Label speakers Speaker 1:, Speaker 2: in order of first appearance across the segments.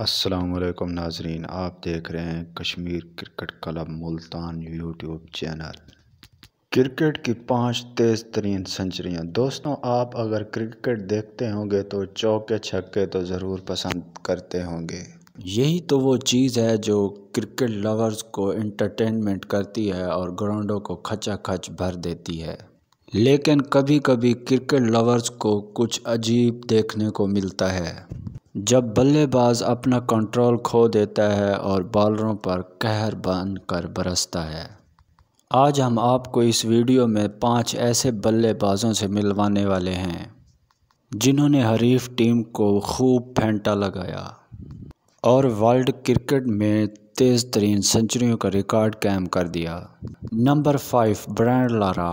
Speaker 1: असलकम नाजरीन आप देख रहे हैं Kashmir cricket club Multan YouTube channel cricket की पांच तेज़ तरीन सेंचुरियाँ दोस्तों आप अगर क्रिकेट देखते होंगे तो चौके छक्के तो ज़रूर पसंद करते होंगे यही तो वो चीज़ है जो क्रिकेट लवर्स को एंटरटेनमेंट करती है और ग्राउंडों को खचा खच भर देती है लेकिन कभी कभी क्रिकेट लवर्स को कुछ अजीब देखने को मिलता है जब बल्लेबाज अपना कंट्रोल खो देता है और बॉलरों पर कहर बन कर बरसता है आज हम आपको इस वीडियो में पांच ऐसे बल्लेबाजों से मिलवाने वाले हैं जिन्होंने हरीफ टीम को खूब फेंटा लगाया और वर्ल्ड क्रिकेट में तेज़ तरीन सेंचुरियों का रिकॉर्ड कायम कर दिया number five Brian Lara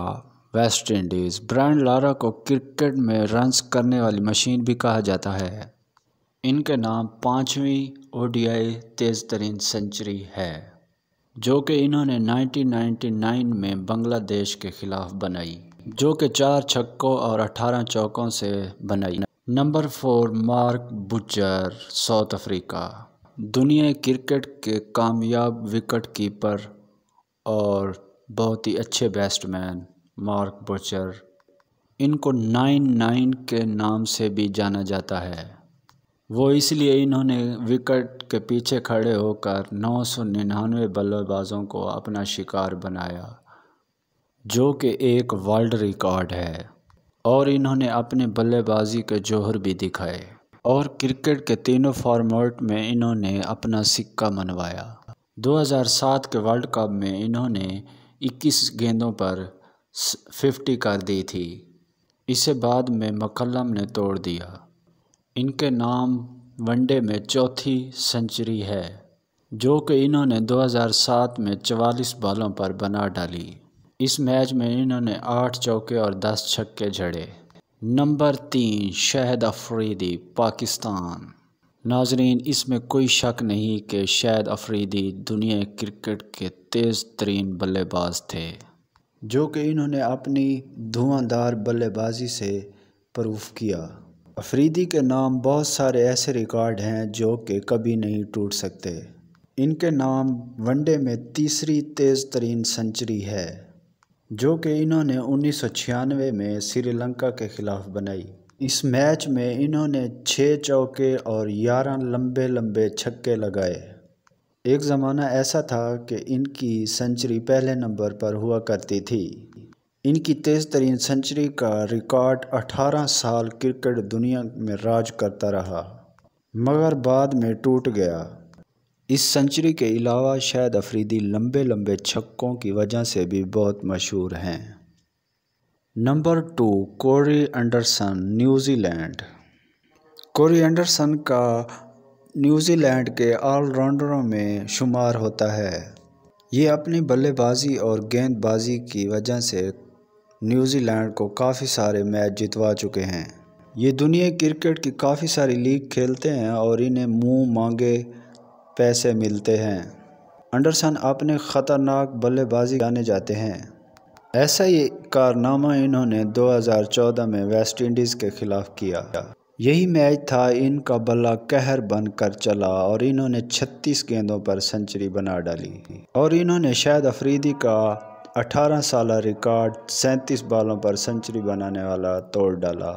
Speaker 1: West Indies Brian Lara को क्रिकेट में रन्स करने वाली मशीन भी कहा जाता है इनके नाम पाँचवीं ओडीआई तेज़ तरीन सेंचुरी है जो कि इन्होंने 1999 में बांग्लादेश के ख़िलाफ़ बनाई जो कि चार छक्कों और 18 चौकों से बनाई number four Mark Boucher South Africa दुनिया क्रिकेट के कामयाब विकेट कीपर और बहुत ही अच्छे बैट्समैन मार्क बुचर इनको नाइन नाइन के नाम से भी जाना जाता है वो इसलिए इन्होंने विकेट के पीछे खड़े होकर नौ सौ निन्यानवे बल्लेबाजों को अपना शिकार बनाया जो कि एक वर्ल्ड रिकॉर्ड है और इन्होंने अपने बल्लेबाजी के जोहर भी दिखाए और क्रिकेट के तीनों फॉर्मेट में इन्होंने अपना सिक्का मनवाया 2007 के वर्ल्ड कप में इन्होंने 21 गेंदों पर 50 कर दी थी इसे बाद में मकलम ने तोड़ दिया इनके नाम वनडे में चौथी सेंचुरी है जो कि इन्होंने 2007 में 44 बॉलों पर बना डाली इस मैच में इन्होंने आठ चौके और दस छक्के झड़े नंबर तीन शहद अफरीदी पाकिस्तान नाजरीन इसमें कोई शक नहीं कि शहद अफरीदी दुनिया क्रिकेट के तेज़ तरीन बल्लेबाज थे जो कि इन्होंने अपनी धुआंधार बल्लेबाजी से प्रूफ किया अफरीदी के नाम बहुत सारे ऐसे रिकॉर्ड हैं जो कि कभी नहीं टूट सकते इनके नाम वनडे में तीसरी तेज़ तरीन सेंचुरी है जो कि इन्होंने उन्नीस सौ छियानवे में श्रीलंका के ख़िलाफ़ बनाई इस मैच में इन्होंने छः चौके और ग्यारह लंबे लंबे छक्के लगाए एक ज़माना ऐसा था कि इनकी सेंचुरी पहले नंबर पर हुआ करती थी इनकी तेज़ तरीन सेंचुरी का रिकॉर्ड 18 साल क्रिकेट दुनिया में राज करता रहा मगर बाद में टूट गया इस सेंचुरी के अलावा शायद अफरीदी लंबे लंबे छक्कों की वजह से भी बहुत मशहूर हैं number two Corey Anderson New Zealand Corey Anderson का न्यूजीलैंड के ऑलराउंडरों में शुमार होता है ये अपनी बल्लेबाजी और गेंदबाजी की वजह से न्यूजीलैंड को काफ़ी सारे मैच जितवा चुके हैं ये दुनिया क्रिकेट की काफ़ी सारी लीग खेलते हैं और इन्हें मुंह मांगे पैसे मिलते हैं अंडरसन अपने ख़तरनाक बल्लेबाजी जाने जाते हैं ऐसा ही कारनामा इन्होंने 2014 में वेस्ट इंडीज़ के खिलाफ किया यही मैच था इनका बल्ला कहर बनकर चला और इन्होंने 36 गेंदों पर सेंचुरी बना डाली और इन्होंने शायद अफरीदी का 18 साल रिकॉर्ड 37 बालों पर सेंचुरी बनाने वाला तोड़ डाला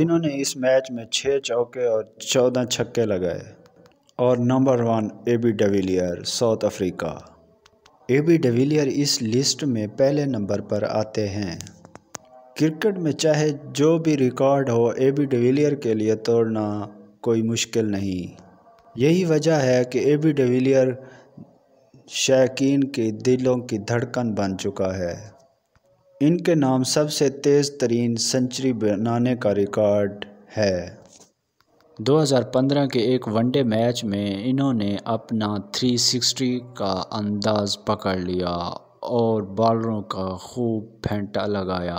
Speaker 1: इन्होंने इस मैच में छः चौके और 14 छक्के लगाए और number one A B de Villiers South Africa A B de Villiers इस लिस्ट में पहले नंबर पर आते हैं क्रिकेट में चाहे जो भी रिकॉर्ड हो ए बी डविलियर के लिए तोड़ना कोई मुश्किल नहीं यही वजह है कि ए बी डविलियर शैकिन के दिलों की धड़कन बन चुका है इनके नाम सबसे तेज़ तरीन सेंचुरी बनाने का रिकॉर्ड है 2015 के एक वनडे मैच में इन्होंने अपना 360 का अंदाज़ पकड़ लिया और बॉलरों का खूब फेंटा लगाया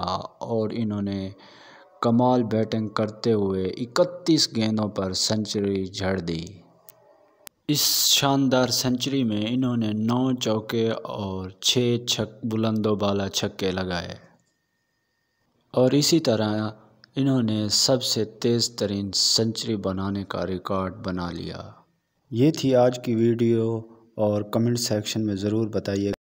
Speaker 1: और इन्होंने कमाल बैटिंग करते हुए 31 गेंदों पर सेंचुरी झड़ दी इस शानदार सेंचुरी में इन्होंने नौ चौके और छः छक बुलंदोबाला छक्के लगाए और इसी तरह इन्होंने सबसे तेज़ तरीन सेंचुरी बनाने का रिकॉर्ड बना लिया ये थी आज की वीडियो और कमेंट सेक्शन में ज़रूर बताइए